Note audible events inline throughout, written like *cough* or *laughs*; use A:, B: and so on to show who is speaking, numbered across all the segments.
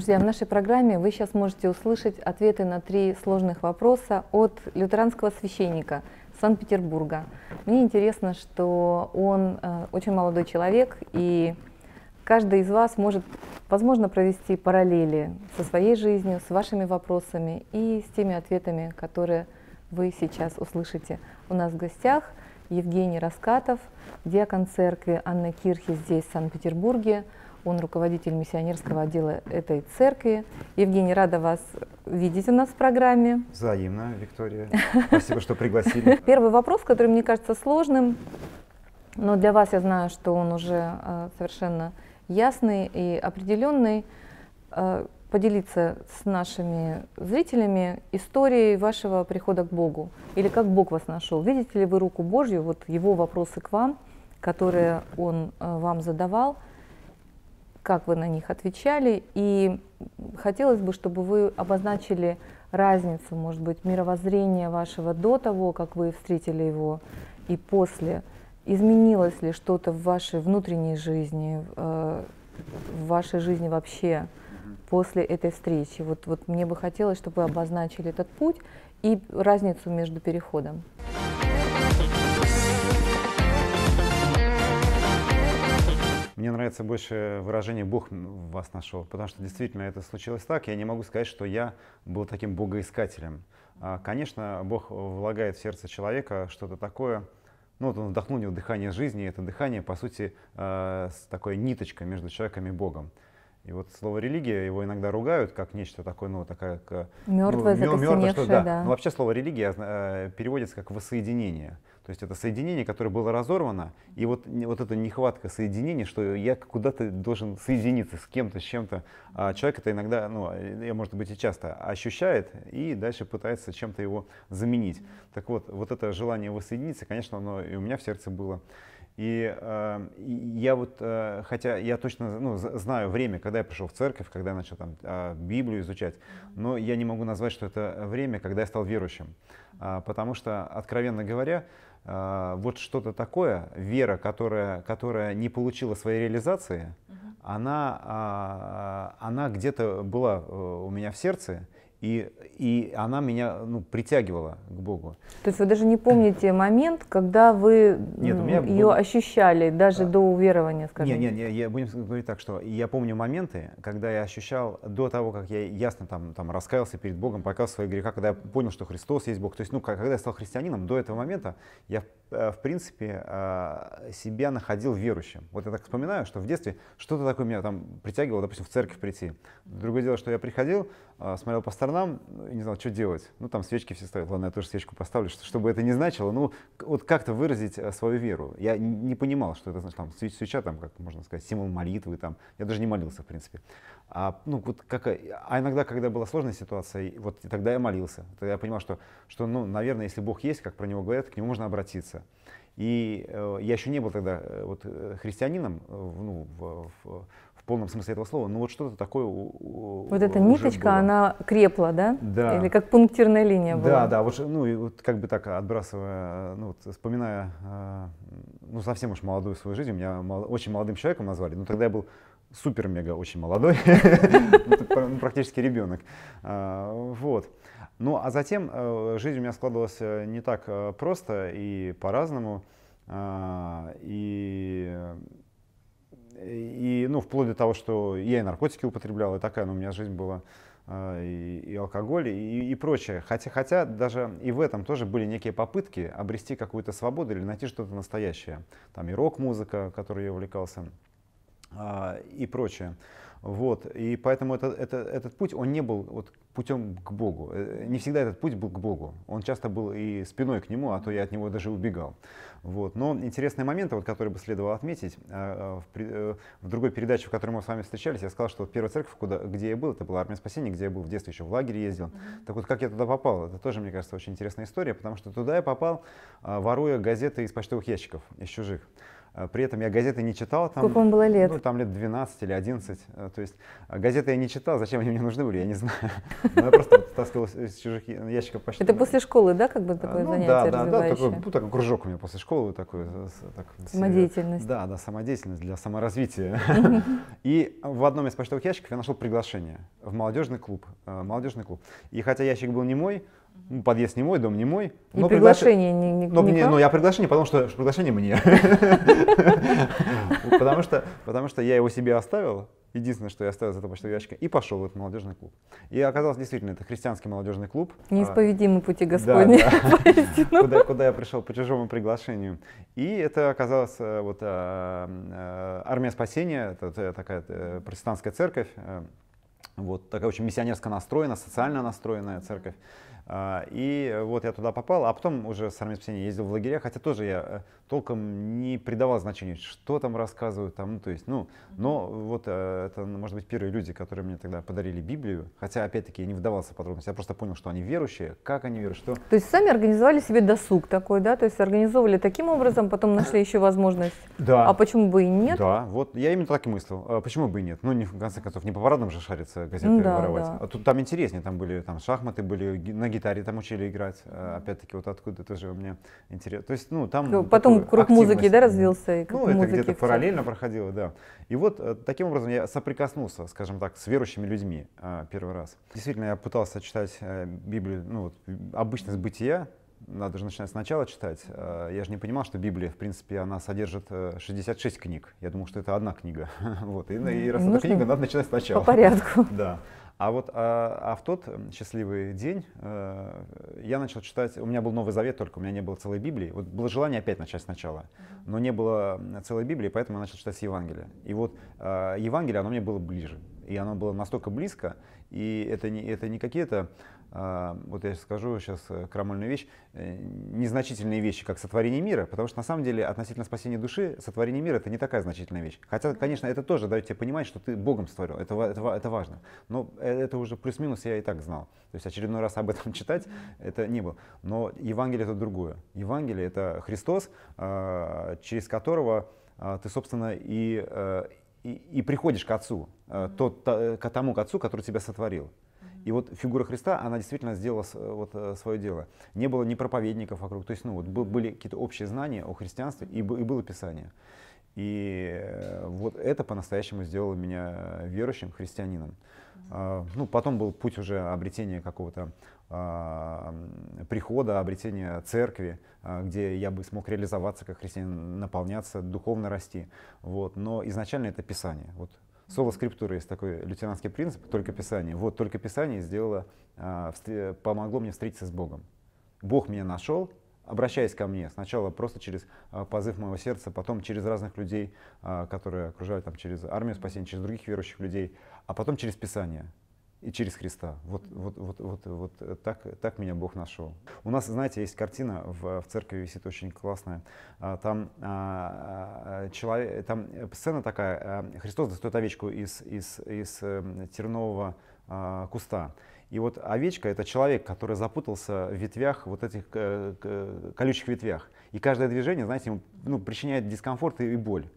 A: Друзья, в нашей программе вы сейчас можете услышать ответы на три сложных вопроса от лютеранского священника Санкт-Петербурга. Мне интересно, что он э, очень молодой человек, и каждый из вас может, возможно, провести параллели со своей жизнью, с вашими вопросами и с теми ответами, которые вы сейчас услышите. У нас в гостях Евгений Раскатов, диакон церкви Анна Кирхи здесь, в Санкт-Петербурге, он руководитель миссионерского отдела этой церкви. Евгений, рада вас видеть у нас в программе.
B: Взаимно, Виктория. Спасибо, что пригласили. *laughs*
A: Первый вопрос, который мне кажется сложным, но для вас я знаю, что он уже э, совершенно ясный и определенный. Э, поделиться с нашими зрителями историей вашего прихода к Богу. Или как Бог вас нашел. Видите ли вы руку Божью, вот его вопросы к вам, которые он э, вам задавал – как вы на них отвечали, и хотелось бы, чтобы вы обозначили разницу, может быть, мировоззрения вашего до того, как вы встретили его, и после. Изменилось ли что-то в вашей внутренней жизни, э, в вашей жизни вообще после этой встречи? Вот, вот мне бы хотелось, чтобы вы обозначили этот путь и разницу между переходом.
B: Мне нравится больше выражение «Бог вас нашел», потому что действительно это случилось так. Я не могу сказать, что я был таким богоискателем. А, конечно, Бог влагает в сердце человека что-то такое, ну вот он вдохнул у него дыхание жизни, и это дыхание, по сути, э, а, такая ниточка между человеком и Богом. И вот слово религия его иногда ругают как нечто такое, ну такая как э, мертвое, ну, мертвое, что да. да. Но ну, вообще слово религия э, переводится как воссоединение. То есть это соединение, которое было разорвано, и вот, вот эта нехватка соединения, что я куда-то должен соединиться с кем-то, с чем-то. А человек это иногда, ну, э, я, может быть, и часто ощущает, и дальше пытается чем-то его заменить. Так вот, вот это желание воссоединиться, конечно, оно и у меня в сердце было. И э, я вот, э, хотя я точно ну, знаю время, когда я пришел в церковь, когда я начал там э, Библию изучать, но я не могу назвать, что это время, когда я стал верующим. Э, потому что, откровенно говоря, э, вот что-то такое, вера, которая, которая не получила своей реализации, она, э, она где-то была э, у меня в сердце, и, и она меня ну, притягивала к Богу.
A: То есть вы даже не помните момент, когда вы нет, ее был... ощущали, даже а... до уверования, скажем? Нет,
B: нет, я будем говорить так, что я помню моменты, когда я ощущал до того, как я ясно там, там раскаялся перед Богом, показал свои греха, когда я понял, что Христос есть Бог. То есть, ну, когда я стал христианином, до этого момента я, э, в принципе, а, себя находил верующим. Вот я так вспоминаю, что в детстве что-то такое меня там притягивало, допустим, в церковь прийти. Другое дело, что я приходил, а, смотрел по сторонам и не знал, что делать. Ну, там свечки все ставят. Ладно, я тоже свечку поставлю, что, что это не значило. Ну, вот как-то выразить э, свою веру. Я не понимал, что это значит. Там, свеч, свеча, там, как можно сказать, символ молитвы. Там. Я даже не молился, в принципе. А, ну, вот как, э, а иногда, когда была сложная ситуация, вот тогда я молился. Тогда я понимал, что, что ну, наверное, если Бог есть, как про него говорят, к нему можно обратиться. И э, я еще не был тогда э, вот, э, христианином э, ну, в, в, полном смысле этого слова, но вот что-то такое. Вот
A: эта ниточка, было. она крепла, да? Да. Или как пунктирная линия была? Да,
B: да, вот, ну и вот как бы так отбрасывая, ну вот вспоминая, э, ну совсем уж молодую свою жизнь, меня очень молодым человеком назвали, но тогда я был супер-мега очень молодой, *laughs* ну, ну, практически ребенок. Э, вот. Ну а затем э, жизнь у меня складывалась не так просто и по-разному. И и, ну, вплоть до того, что я и наркотики употреблял, и такая, но ну, у меня жизнь была э, и, и алкоголь, и, и прочее. Хотя, хотя даже и в этом тоже были некие попытки обрести какую-то свободу или найти что-то настоящее. Там и рок-музыка, которой я увлекался, а, и прочее. Вот. И поэтому это, это, этот путь, он не был вот путем к Богу. Э, не всегда этот путь был к Богу. Он часто был и спиной к Нему, а то я от Него даже убегал. Вот. Но интересные моменты, вот, которые бы следовало отметить, э, в, э, в другой передаче, в которой мы с вами встречались, я сказал, что первая церковь, куда, где я был, это была армия спасения, где я был в детстве, еще в лагере ездил. Mm-hmm. Так вот, как я туда попал, это тоже, мне кажется, очень интересная история, потому что туда я попал, воруя газеты из почтовых ящиков, из чужих. А, при этом я газеты не читал. Там, Сколько вам было лет? Ну, там лет 12 или 11. А, то есть а, газеты я не читал, зачем они мне нужны были, я не знаю. *laughs* Но я просто таскал из чужих ящиков почти. Это
A: после школы, да, как бы такое ну, занятие да, да, да, такой, ну, такой
B: кружок у меня после школы. Такой, так, самодеятельность. Да, да, самодеятельность для саморазвития. *laughs* И в одном из почтовых ящиков я нашел приглашение в молодежный клуб. Э, молодежный клуб. И хотя ящик был не мой, ну, подъезд не мой, дом не мой. И но приглашение пригла... не, не но, мне, но ну, я приглашение, потому что, что приглашение мне. *laughs* Потому что, потому что я его себе оставил. Единственное, что я оставил за этого почтового ящика, и пошел в этот молодежный клуб. И оказалось, действительно, это христианский молодежный клуб. А, Неисповедимы пути Господни. *laughs* Ну. куда, куда я пришел по чужому приглашению. И это оказалось э, вот, а, э, армия спасения, это такая э, протестантская церковь, вот такая очень миссионерско настроенная, социально настроенная церковь. А, и э, вот я туда попал, а потом уже с армейспасения ездил в лагеря, хотя тоже я э, толком не придавал значения, что там рассказывают, там, ну, то есть, ну, но вот э, это, может быть, первые люди, которые мне тогда подарили Библию, хотя, опять-таки, я не вдавался в подробности, я просто понял, что они верующие, как они веруют, что... То
A: есть сами организовали себе досуг такой, да, то есть организовали таким образом, потом нашли *clears throat* еще возможность, да. а почему бы и нет? Да,
B: вот я именно так и мыслил, а почему бы и нет, ну, не, в конце концов, не по парадам же шарится газеты да, воровать, да. а тут там интереснее, там были, там шахматы были, ноги гитаре там учили играть, э, опять-таки вот откуда тоже у меня интерес. То есть, ну, там ну, Потом круг активность. музыки, да, развился? И ну, это где-то параллельно проходило, да. И вот э, таким образом я соприкоснулся, скажем так, с верующими людьми э, первый раз. Действительно, я пытался читать Библию, ну, вот, обычно бытия, надо же начинать сначала читать. Я же не понимал, что Библия, в принципе, она содержит 66 книг. Я думал, что это одна книга. *laughs* Вот. И, ну, и раз Нужно это книга, надо начинать сначала. По порядку. *laughs* Да. А вот а, а в тот э, счастливый день э, я начал читать, у меня был Новый Завет только, у меня не было целой Библии. Вот было желание опять начать сначала, но не было э, целой Библии, поэтому я начал читать Евангелие. И вот э, Евангелие, оно мне было ближе и оно было настолько близко, и это не, это не какие-то, а, вот я скажу сейчас э, крамольную вещь, э, незначительные вещи, как сотворение мира, потому что на самом деле относительно спасения души сотворение мира это не такая значительная вещь. Хотя, конечно, это тоже дает тебе понимать, что ты Богом сотворил, это, это, это важно. Но э, это уже плюс-минус я и так знал. То есть очередной раз об этом *laughs* читать это не было. Но Евангелие это другое. Евангелие это Христос, а, через которого а, ты, собственно, и, и, и приходишь к Отцу, mm-hmm. тот, э, к тому к Отцу, который тебя сотворил. И вот фигура Христа, она действительно сделала э, вот свое дело. Не было ни проповедников вокруг, то есть ну, вот, были какие-то общие знания о христианстве и, и было Писание. И вот это по-настоящему сделало меня верующим христианином. А, ну, потом был путь уже обретения какого-то а, прихода, обретения церкви, а, где я бы смог реализоваться как христианин, наполняться, духовно расти. Вот. Но изначально это Писание. Вот соло скриптура есть такой лютеранский принцип, только Писание. Вот только Писание сделало, а, помогло мне встретиться с Богом. Бог меня нашел, обращаясь ко мне, сначала просто через позыв моего сердца, потом через разных людей, которые окружали там, через армию спасения, через других верующих людей, а потом через Писание и через Христа. Вот, вот, вот, вот, вот так, так меня Бог нашел. У нас, знаете, есть картина в, в церкви висит очень классная. А, там, а, а, человек, там сцена такая, а, Христос достает овечку из, из, из э, тернового а, куста. И вот овечка — это человек, который запутался в ветвях, вот этих э, колючих ветвях. И каждое движение, знаете, ему ну, причиняет дискомфорт и, и боль.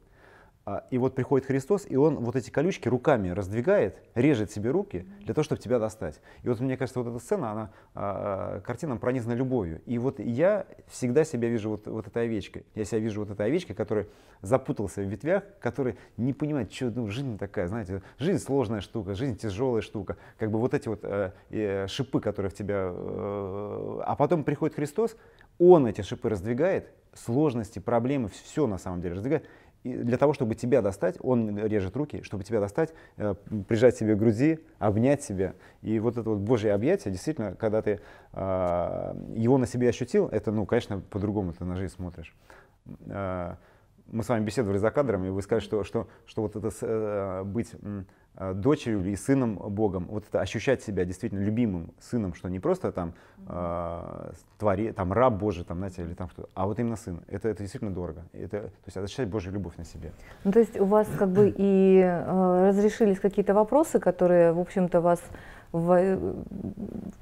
B: А, и вот приходит Христос, и он вот эти колючки руками раздвигает, режет себе руки для того, чтобы тебя достать. И вот мне кажется, вот эта сцена, она а, а картина пронизана любовью. И вот я всегда себя вижу вот, вот этой овечкой. Я себя вижу вот этой овечкой, которая запутался в ветвях, которая не понимает, что ну, жизнь такая, знаете, жизнь сложная штука, жизнь тяжелая штука. Как бы вот эти вот э, э, шипы, которые в тебя... Э, э, а потом приходит Христос, он эти шипы раздвигает, сложности, проблемы, все на самом деле раздвигает и для того, чтобы тебя достать, он режет руки, чтобы тебя достать, э, прижать себе к груди, обнять себя. И вот это вот Божье объятие, действительно, когда ты а, его на себе ощутил, это, ну, конечно, по-другому ты на жизнь смотришь э, мы с вами беседовали за кадром, и вы сказали, что, что, что вот это э, быть Э, дочерью и сыном Богом. Вот это ощущать себя действительно любимым сыном, что не просто там э, твори, там раб Божий, там, знаете, или там что, а вот именно сын. Это, это действительно дорого. Это, то есть ощущать Божью любовь на себе.
A: Ну, то есть у вас как бы и э, разрешились какие-то вопросы, которые, в общем-то, вас Э,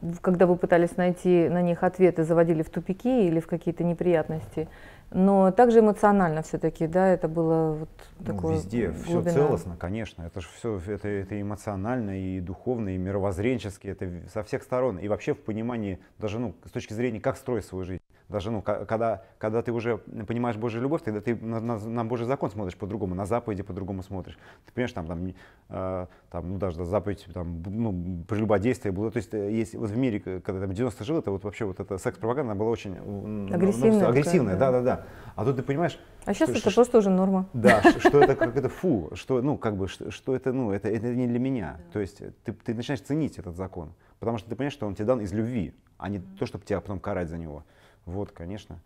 A: в, когда вы пытались найти на них ответы, заводили в тупики или в какие-то неприятности. Но также эмоционально все-таки, да, это было вот ну, такое. Ну, везде, глубина. все целостно,
B: конечно. Это же все, это, это эмоционально и духовно, и мировоззренчески, это со всех сторон. И вообще в понимании, даже ну, с точки зрения, как строить свою жизнь. Даже ну, когда, когда ты уже понимаешь Божью любовь, тогда ты на, на, на Божий закон смотришь по-другому, на заповеди по-другому смотришь. Ты понимаешь, там, там, э, там ну, даже да, заповедь, там, ну, прелюбодействие было. То есть э, есть вот в мире, когда там 90 жил, это вот вообще вот эта секс-пропаганда была очень э, ну, ну, агрессивная. Ну, агрессивная, да, да, да. А тут ты понимаешь... А сейчас что, это что,
A: просто уже норма. Да,
B: что это как это фу, что, ну, как бы, что это, ну, это, это не для меня. То есть э, ты, ты начинаешь ценить этот закон, потому что ты понимаешь, что он тебе дан из любви, а не то, чтобы тебя потом карать за него. Вот, конечно.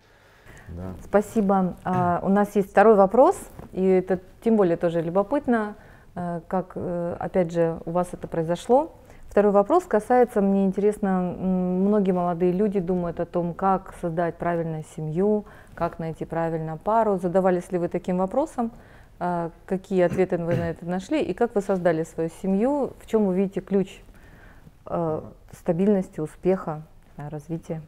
B: Да.
A: Спасибо. А, у нас есть второй вопрос, и это тем более тоже любопытно, э, как, э, опять же, у вас это произошло. Второй вопрос касается, мне интересно, многие молодые люди думают о том, как создать правильную семью, как найти правильную пару. Задавались ли вы таким вопросом? А, какие ответы вы на это нашли? И как вы создали свою семью? В чем вы видите ключ э, стабильности, успеха, развития?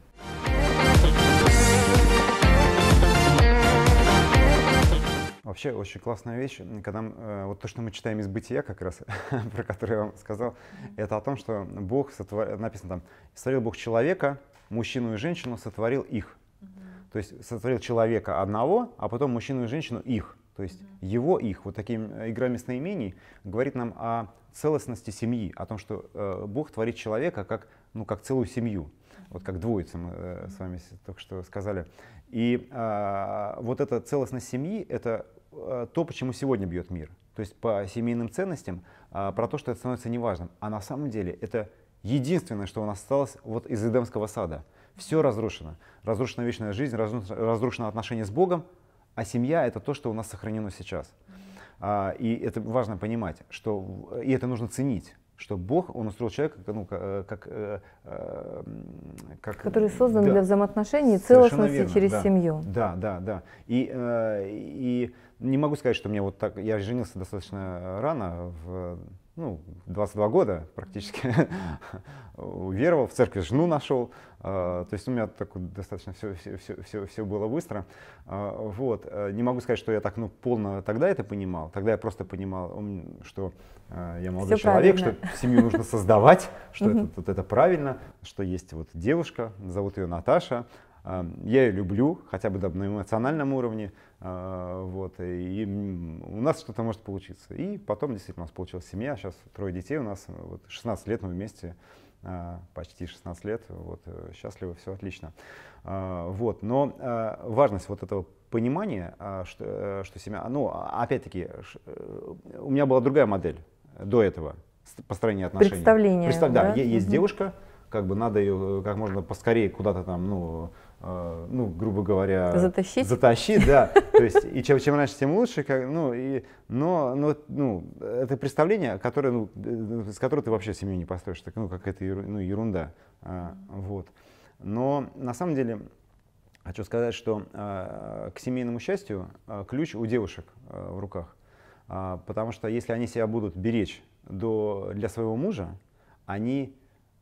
B: Вообще очень классная вещь, когда э, вот то, что мы читаем из бытия, как раз, *laughs* про которое я вам сказал, mm-hmm. это о том, что Бог сотворил, написано там, сотворил Бог человека, мужчину и женщину, сотворил их. Mm-hmm. То есть сотворил человека одного, а потом мужчину и женщину их. То есть mm-hmm. его их, вот такими э, играми с местоимений, говорит нам о целостности семьи, о том, что э, Бог творит человека как, ну, как целую семью вот как двоица мы э, с вами только что сказали. И э, вот эта целостность семьи — это Э, то, почему сегодня бьет мир. То есть по семейным ценностям, а, про то, что это становится неважным. А на самом деле это единственное, что у нас осталось вот из Эдемского сада. Все разрушено. Разрушена вечная жизнь, разрушено отношение с Богом, а семья — это то, что у нас сохранено сейчас. А, и это важно понимать, что, и это нужно ценить что Бог, Он устроил человека, ну, э, как, как, э, э, как который создан да, для взаимоотношений и целостности верно, через да, семью. Да, да, да. И, и не могу сказать, что мне вот так, я женился достаточно рано в ну, 22 года практически, *laughs* уверовал, в церкви жену нашел, а, то есть у меня так достаточно все, все, все, все, было быстро. А, вот. Э, не могу сказать, что я так ну, полно тогда это понимал, тогда я просто понимал, что э, я молодой все человек, правильно. что семью нужно создавать, что *laughs* это, вот это правильно, что есть вот девушка, зовут ее Наташа, я ее люблю, хотя бы на эмоциональном уровне, а, вот, и у нас что-то может получиться. И потом действительно у нас получилась семья, сейчас трое детей у нас, вот 16 лет мы вместе, а, почти 16 лет, вот, счастливо все отлично. А, вот, но важность вот этого понимания, что, э, что семья, ну, опять-таки, э, у меня была другая модель до этого построения отношений. Представление. Представ... Да, да, есть угу. девушка, как бы надо ее как можно поскорее куда-то там, ну, а, ну, грубо говоря, затащить, затащить да. *laughs* То есть, и чем, чем раньше, тем лучше. Как, ну, и, но, но ну, это представление, которое, ну, э, с которого ты вообще семью не построишь, так, ну, как это ну, ерунда. А, вот. Но на самом деле хочу сказать, что а, к семейному счастью а, ключ у девушек а, в руках. А, потому что если они себя будут беречь до, для своего мужа, они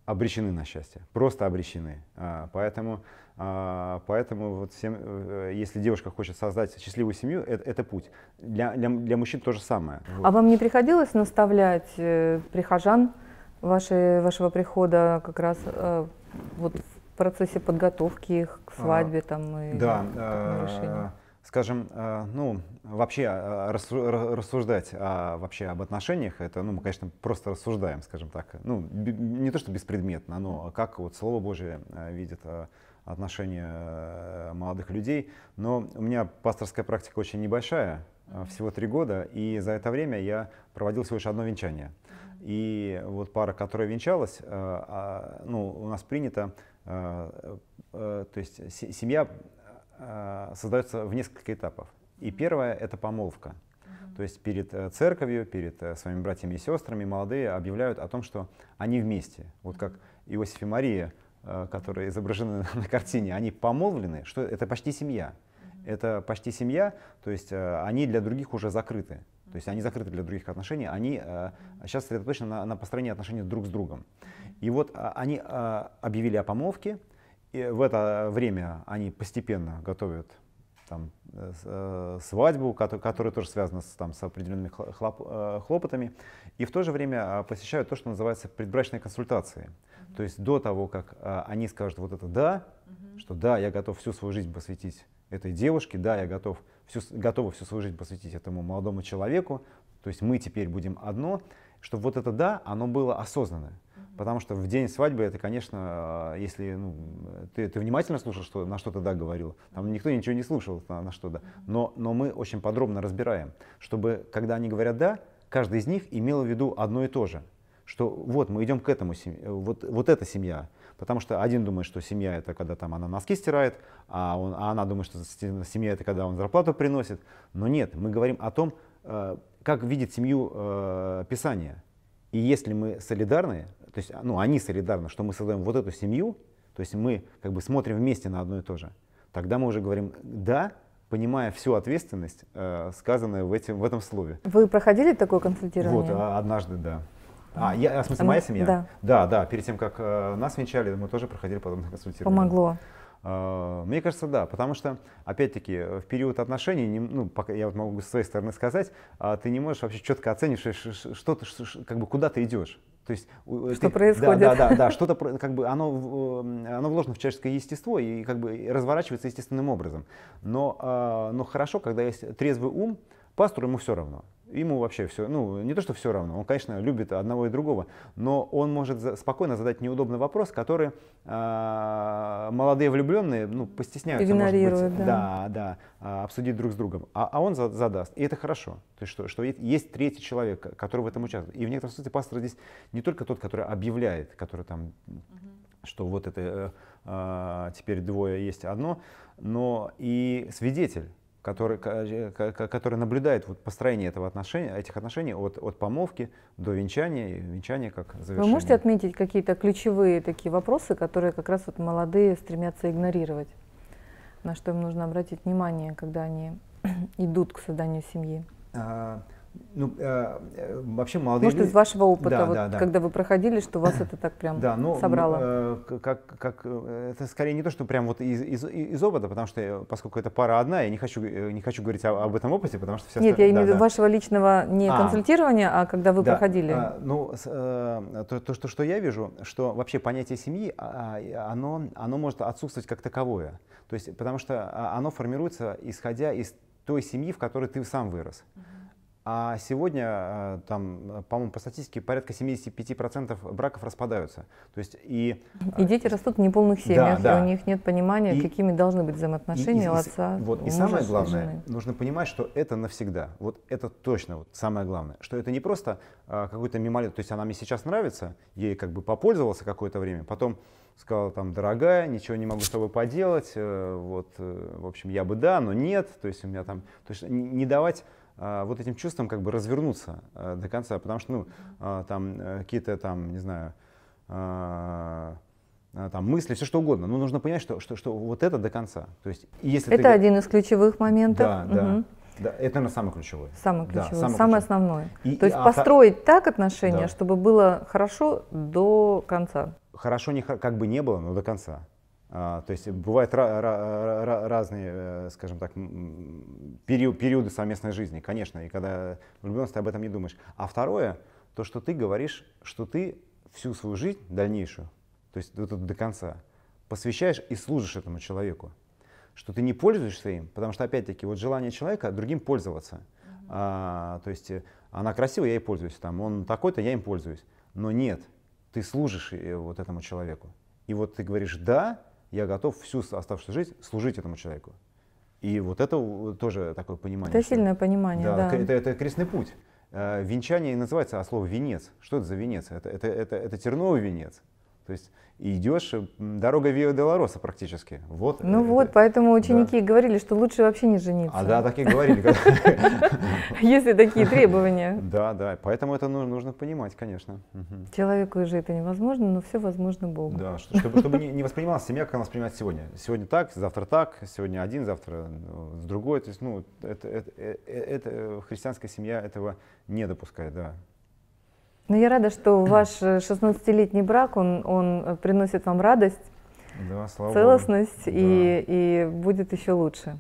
B: обречены на счастье, просто обречены. А, поэтому, а, поэтому вот всем, э, если девушка хочет создать счастливую семью, это, это путь. Для, для, для мужчин то же самое. А вот. А вам
A: не приходилось наставлять э, прихожан вашей, вашего прихода как раз э, вот в процессе подготовки их к свадьбе а, там, и да, к, к, к,
B: скажем, э, ну, вообще э, рассуждать о, а, вообще об отношениях, это, ну, мы, конечно, просто рассуждаем, скажем так, ну, не то, что беспредметно, но как вот Слово Божие э, видит отношения молодых людей. Но у меня пасторская практика очень небольшая, всего три года, и за это время я проводил всего лишь одно венчание. И вот пара, которая венчалась, а, ну, у нас принято, то есть семья Э, создается в несколько этапов. И первое — это помолвка. То есть перед э, церковью, перед э, своими братьями и сестрами молодые объявляют о том, что они вместе. Вот как Иосиф и Мария, которые изображены *laughs* на картине, они помолвлены, что это почти семья. Это почти семья, то есть они для других уже закрыты. То есть они закрыты для других отношений, они сейчас сосредоточены на, на построении отношений друг с другом. И вот а, они а, объявили о помолвке, и в это время они постепенно готовят там, э, э, свадьбу, которая тоже связана с, там, с определенными э, хлопотами, и в то же время а, посещают то, что называется предбрачные консультации. Mm То есть до того, как а, они скажут вот это «да», mm что «да, я готов всю свою жизнь посвятить этой девушке, да, я готов всю, готова всю свою жизнь посвятить этому молодому человеку, то есть мы теперь будем одно», чтобы вот это да, оно было осознанное. Потому что в день свадьбы это, конечно, э, если ну, ты, ты внимательно слушал, что, на что ты да говорил, там никто ничего не слушал, на, на что да. Но, но мы очень подробно разбираем, чтобы, когда они говорят да, каждый из них имел в виду одно и то же. Что вот мы идем к этому, э, вот, вот эта семья. Потому что один думает, что семья это когда там она носки стирает, а, он, а она думает, что семья это когда он зарплату приносит. Но нет, мы говорим о том, Э, как видит семью э, Писание. И если мы солидарны, то есть ну, они солидарны, что мы создаем вот эту семью, то есть мы как бы смотрим вместе на одно и то же, тогда мы уже говорим «да», понимая всю ответственность, э, сказанную в, этим, в этом слове.
A: Вы проходили такое консультирование? Вот,
B: а, однажды, да.
A: А, я, а, в смысле, а, моя семья? Да.
B: Да, да, перед тем, как нас венчали, мы тоже проходили подобное консультирование. Помогло. Э, мне кажется, да, потому что, опять-таки, в период отношений, ну, я вот могу с своей стороны сказать, а, ты не можешь вообще четко оценить, что ты, как бы куда ты идешь. То есть, э, что ты, происходит? Да, да, да, да *laughs* что-то как бы оно, э, оно вложено в человеческое естество и как бы разворачивается естественным образом. Но, а, но хорошо, когда есть трезвый ум, Пастору ему все равно. Ему вообще все, ну не то, что все равно, он, конечно, любит одного и другого, но он может за, спокойно задать неудобный вопрос, который э, молодые влюбленные ну, постесняются, Игнорируют, может быть, да, да, да а, обсудить друг с другом. А, а он за, задаст, и это хорошо, то есть что, что есть третий человек, который в этом участвует. И в некотором смысле пастор здесь не только тот, который объявляет, который там, угу. что вот это э, э, теперь двое есть одно, но и свидетель который, э, который наблюдает вот построение этого отношения, этих отношений от, от помолвки до венчания, и венчания как завершение. Вы можете
A: отметить какие-то ключевые такие вопросы, которые как раз вот молодые стремятся игнорировать, на что им нужно обратить внимание, когда они *clears throat* идут к созданию семьи? А,
B: ну, э, э, вообще молодые Может, люди... из вашего опыта, да, вот, да, да. когда
A: вы проходили, что вас это так прям да, ну, собрало? Ну,
B: э, как, как, э, это скорее не то, что прям вот из, из, из опыта, потому что, поскольку это пара одна, я не хочу, э, не хочу говорить об, об этом опыте, потому что... Все Нет, я имею в виду да. вашего
A: личного не а, консультирования, а когда вы да, проходили. А,
B: ну, с, э, то, то что, что я вижу, что вообще понятие семьи, а, а, оно, оно может отсутствовать как таковое. То есть, потому что а, оно формируется, исходя из той семьи, в которой ты сам вырос. Uh -huh. А сегодня, э, там, э, по-моему, по статистике, порядка 75% браков распадаются. То есть и,
A: и э, дети растут в неполных семьях, да, да. и у них нет понимания, и, какими должны быть взаимоотношения и, и, у отца. Вот, и самое главное, жены.
B: нужно понимать, что это навсегда. Вот это точно вот самое главное. Что это не просто а, какой-то мимолет, то есть она мне сейчас нравится, ей как бы попользовался какое-то время, потом сказала там, дорогая, ничего не могу с тобой поделать, вот, в общем, я бы да, но нет, то есть у меня там, то есть не давать а, вот этим чувством как бы развернуться э, до конца, потому что ну, а, там э, какие-то там, не знаю, а, там, мысли, все что угодно. Но нужно понять, что, что, что вот это до конца. То есть, если это ты... один
A: из ключевых моментов. Да, угу. да.
B: Да, это, наверное, самый ключевой, самый ключевой, да, самое, самое ключевое. основное. И, То и, есть а, построить
A: так отношения, да. чтобы было хорошо до конца.
B: Хорошо не, как бы не было, но до конца. А, то есть бывают разные, э, скажем так, периоды совместной жизни, конечно, и когда влюбленность, ты об этом не думаешь. А второе, то, что ты говоришь, что ты всю свою жизнь дальнейшую, то есть до, до конца, посвящаешь и служишь этому человеку, что ты не пользуешься им, потому что, опять-таки, вот желание человека другим пользоваться. Mm-hmm. А, то есть э, она красивая, я ей пользуюсь, там, он такой-то, я им пользуюсь. Но нет, ты служишь э, вот этому человеку. И вот ты говоришь «да», я готов всю оставшуюся жизнь служить этому человеку. И вот это тоже такое понимание. Это
A: сильное понимание, да. да. Это,
B: это крестный путь. Э, венчание называется а слово венец. Что это за венец? Это, это, это, это терновый венец. То есть идешь, э, дорога Вио Делароса практически. Вот, ну
A: это, вот, поэтому ученики да. говорили, что лучше вообще не жениться. А да, такие говорили. *laughs* Если такие требования.
B: Да, да, поэтому это ну, нужно понимать, конечно.
A: Человеку же это невозможно, но все возможно Богу. Да,
B: чтобы не воспринималась семья, как она воспринимается сегодня. Сегодня так, завтра так, сегодня один, завтра ну, другой. То есть, ну, это э, э, христианская семья этого не допускает, да.
A: Ну, я рада, что *clears throat* ваш 16-летний э, брак, он, он э, приносит вам радость, да, слава целостность, Богу. И, да. и будет еще лучше.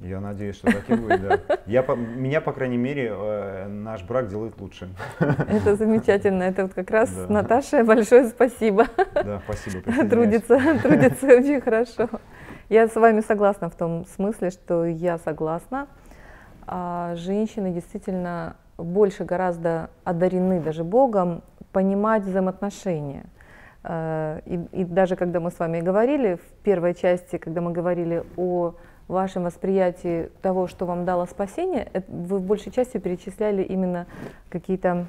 B: Я надеюсь, что так и будет, да. *laughs* Я, по, меня, по крайней мере, э, наш брак делает лучше. *laughs*
A: Это замечательно. Это вот как раз да. Наташа, большое спасибо. Да, спасибо. Трудится, *laughs* трудится очень хорошо. Я с вами согласна в том смысле, что я согласна. А женщины действительно больше гораздо одарены даже Богом понимать взаимоотношения. Э, и, и даже когда мы с вами говорили в первой части, когда мы говорили о вашем восприятии того, что вам дало спасение, э, вы в большей части перечисляли именно какие-то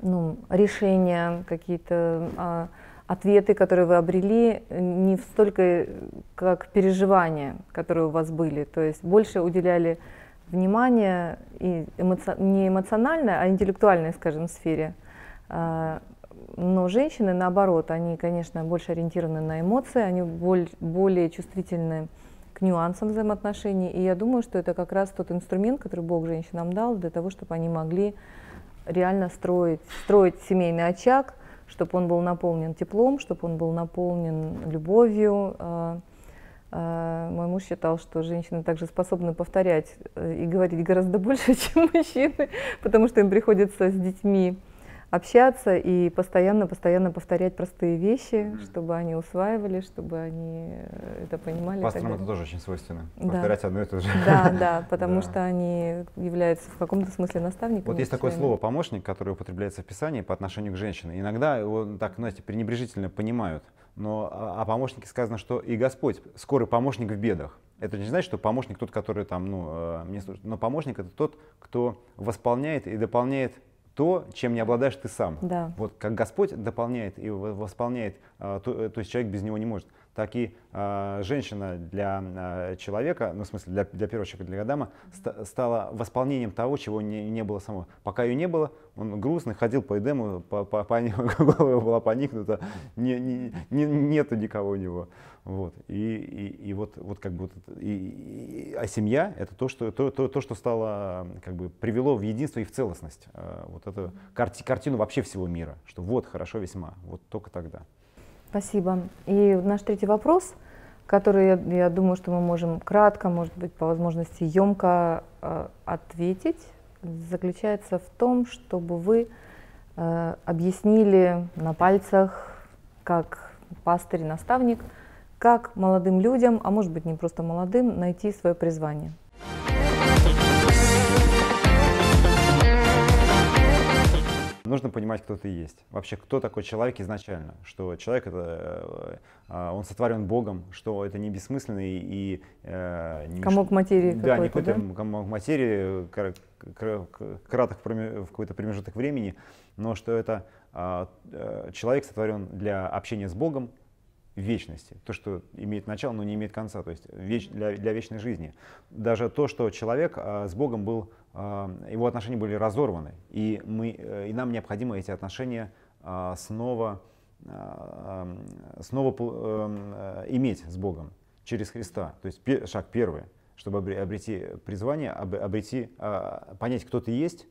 A: ну, решения, какие-то а, ответы, которые вы обрели, э, не столько как переживания, которые у вас были, то есть больше уделяли внимание и эмоци... не эмоциональной, а интеллектуальной, скажем, сфере. А, но женщины, наоборот, они, конечно, больше ориентированы на эмоции, они боль... более чувствительны к нюансам взаимоотношений. И я думаю, что это как раз тот инструмент, который Бог женщинам дал для того, чтобы они могли реально строить, строить семейный очаг, чтобы он был наполнен теплом, чтобы он был наполнен любовью, а, а, мой муж считал, что женщины также способны повторять э, и говорить гораздо больше, *laughs* чем мужчины, потому что им приходится с детьми общаться и постоянно-постоянно повторять простые вещи, mm чтобы они усваивали, чтобы они э, это понимали. Пасторам это тоже очень свойственно. Да. Повторять одно и то же. Да, да, *laughs* потому да. что они являются в каком-то смысле наставниками. Вот есть такое слово
B: «помощник», которое употребляется в Писании по отношению к женщине. Иногда его так, знаете, пренебрежительно понимают. Но о а, а помощнике сказано, что и Господь скорый помощник в бедах. Это не значит, что помощник тот, который там, ну, э, мне служит, но помощник это тот, кто восполняет и дополняет то, чем не обладаешь ты сам. Да. Вот как Господь дополняет и восполняет, а, то, э, то есть человек без него не может так и э, женщина для э, человека, ну, в смысле, для, для первого человека, для Адама, ст стала восполнением того, чего не, не было самого. Пока ее не было, он грустный, ходил по Эдему, по, по, по, *laughs* голова была поникнута, не, не, не, нету никого у него. Вот. И, и, и вот, вот как бы, и, и, а семья — это то что, то, то, то, что стало, как бы, привело в единство и в целостность. Э, вот эту карти, картину вообще всего мира, что вот хорошо весьма, вот только тогда.
A: Спасибо. И наш третий вопрос, который, я думаю, что мы можем кратко, может быть, по возможности емко э, ответить, заключается в том, чтобы вы э, объяснили на пальцах, как пастырь, наставник, как молодым людям, а может быть не просто молодым, найти свое призвание.
B: Нужно понимать, кто ты есть. Вообще, кто такой человек изначально. Что человек это, э, э, он сотворен Богом, что это не бессмысленный и... Э, не комок материи Да, какой-то, не какой-то да? комок материи, краток в какой-то промежуток времени, но что это а, человек сотворен для общения с Богом, вечности, то, что имеет начало, но не имеет конца, то есть веч, для, для вечной жизни. Даже то, что человек а, с Богом был, а, его отношения были разорваны, и, мы, э, и нам необходимо эти отношения а, снова, снова эм, э, иметь с Богом через Христа. То есть шаг первый, чтобы обрети призвание, обрети, понять, кто ты есть,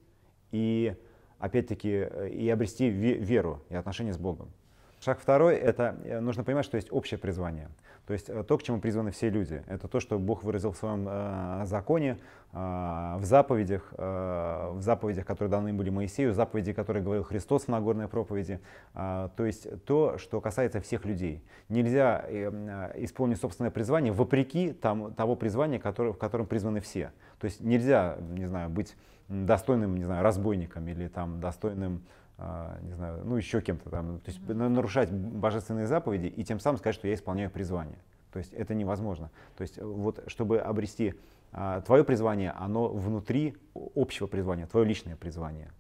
B: и опять-таки э, и обрести веру и отношения с Богом. Шаг второй — это э, нужно понимать, что есть общее призвание. То есть э, то, к чему призваны все люди. Это то, что Бог выразил в своем э, законе, э, в заповедях, э, в заповедях, которые даны были Моисею, заповеди, которые говорил Христос в Нагорной проповеди. Э, то есть то, что касается всех людей. Нельзя э, э исполнить собственное призвание вопреки там, того призвания, который, в котором призваны все. То есть нельзя, не знаю, быть достойным, не знаю, разбойником или там достойным а, не знаю, ну еще кем-то там, то есть нарушать божественные заповеди и тем самым сказать, что я исполняю призвание. То есть это невозможно. То есть э, вот чтобы обрести а, твое призвание, оно внутри общего призвания, твое личное призвание.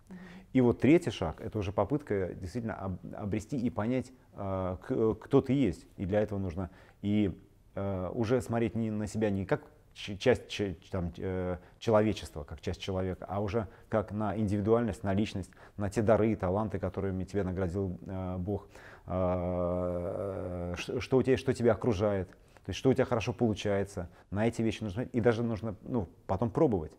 B: И вот третий шаг — это уже попытка действительно обрести и понять, а, э, кто ты есть. И для этого нужно и э, уже смотреть не на себя не как часть там, э, человечества, как часть человека, а уже как на индивидуальность, на личность, на те дары и таланты, которыми тебе наградил э, Бог, э, что, у тебя, что тебя окружает, то есть что у тебя хорошо получается, на эти вещи нужно и даже нужно ну, потом пробовать,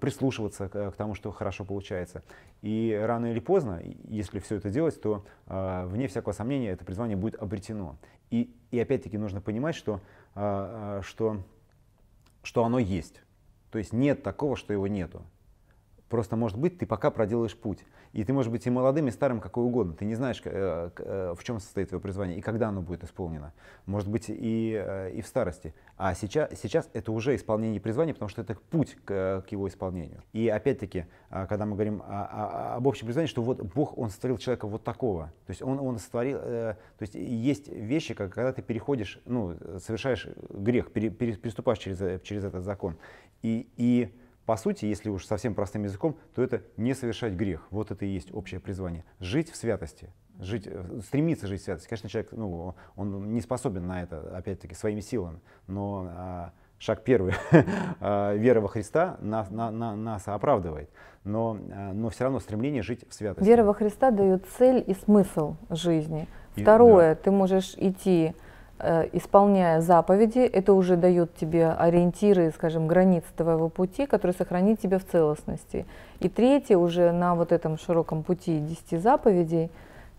B: прислушиваться к, к тому, что хорошо получается. И рано или поздно, если все это делать, то вне всякого сомнения это призвание будет обретено. И, и опять-таки нужно понимать, что, что что оно есть. То есть нет такого, что его нету. Просто, может быть, ты пока проделаешь путь. И ты можешь быть и молодым, и старым, какой угодно. Ты не знаешь, э, э, в чем состоит твое призвание и когда оно будет исполнено. Может быть, и, э, и в старости. А сейчас, сейчас это уже исполнение призвания, потому что это путь к, к его исполнению. И опять-таки, когда мы говорим о, о, об общем призвании, что вот Бог, Он сотворил человека вот такого. То есть Он, он сотворил, то есть есть вещи, когда ты переходишь, ну, совершаешь грех, переступаешь через, через этот закон. И, и по сути, если уж совсем простым языком, то это не совершать грех. Вот это и есть общее призвание. Жить в святости. Жить, э, стремиться жить в святости. Конечно, человек ну, он не способен на это, опять-таки, своими силами. Но а, шаг первый, *laughs* а, вера во Христа нас, на, на, нас оправдывает. Но, а, но все равно стремление жить в святости. Вера
A: во Христа дает цель и смысл жизни. Второе, и, да. ты можешь идти Э, исполняя заповеди, это уже дает тебе ориентиры, скажем, границы твоего пути, которые сохранит тебя в целостности. И третье, уже на вот этом широком пути 10 заповедей,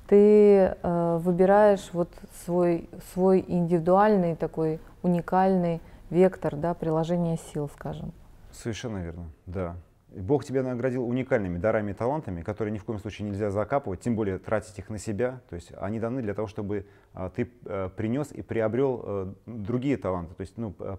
A: ты э, выбираешь вот свой, свой индивидуальный такой уникальный вектор да, приложения сил, скажем.
B: Совершенно верно, да. Бог тебя наградил уникальными дарами и талантами, которые ни в коем случае нельзя закапывать, тем более тратить их на себя. То есть они даны для того, чтобы а, ты э, принес и приобрел э, другие таланты, то есть ну, а,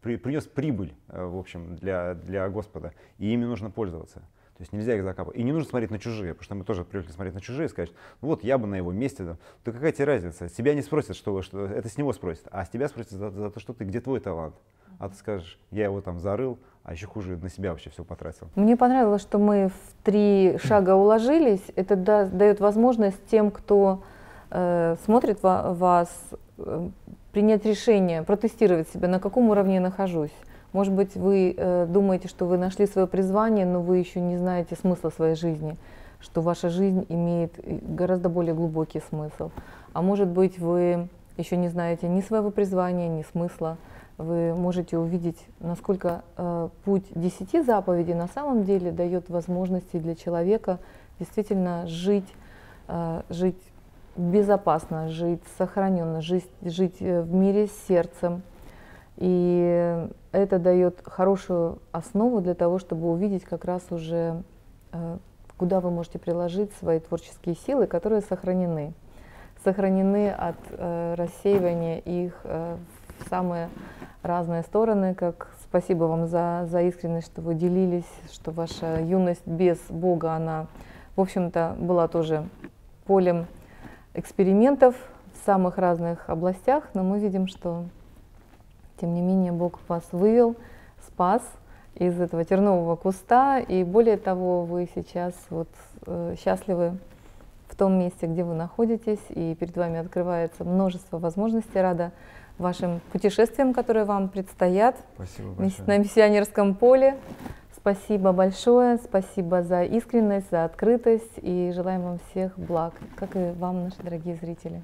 B: при, принес прибыль, э, в общем, для, для Господа. И ими нужно пользоваться. То есть нельзя их закапывать. И не нужно смотреть на чужие, потому что мы тоже привыкли смотреть на чужие и сказать, ну вот я бы на его месте. Да, да какая тебе разница? Тебя не спросят, что, что это с него спросят, а с тебя спросят за, за то, что ты, где твой талант. А ты скажешь, я его там зарыл, а еще хуже на себя вообще все потратил.
A: Мне понравилось, что мы в три шага уложились. Это да, дает возможность тем, кто э, смотрит ва- вас, э, принять решение, протестировать себя, на каком уровне я нахожусь. Может быть, вы э, думаете, что вы нашли свое призвание, но вы еще не знаете смысла своей жизни, что ваша жизнь имеет э, гораздо более глубокий смысл. А может быть, вы еще не знаете ни своего призвания, ни смысла, вы можете увидеть, насколько э, путь десяти заповедей на самом деле дает возможности для человека действительно жить, э, жить безопасно, жить сохраненно, жить, жить э, в мире с сердцем. И это дает хорошую основу для того, чтобы увидеть как раз уже, э, куда вы можете приложить свои творческие силы, которые сохранены сохранены от э, рассеивания их э, самые разные стороны, как спасибо вам за, за искренность, что вы делились, что ваша юность без Бога, она, в общем-то, была тоже полем экспериментов в самых разных областях, но мы видим, что, тем не менее, Бог вас вывел, спас из этого тернового куста, и более того, вы сейчас вот э, счастливы в том месте, где вы находитесь, и перед вами открывается множество возможностей. Рада вашим путешествиям, которые вам предстоят на миссионерском поле. Спасибо большое, спасибо за искренность, за открытость и желаем вам всех благ, как и вам, наши дорогие зрители.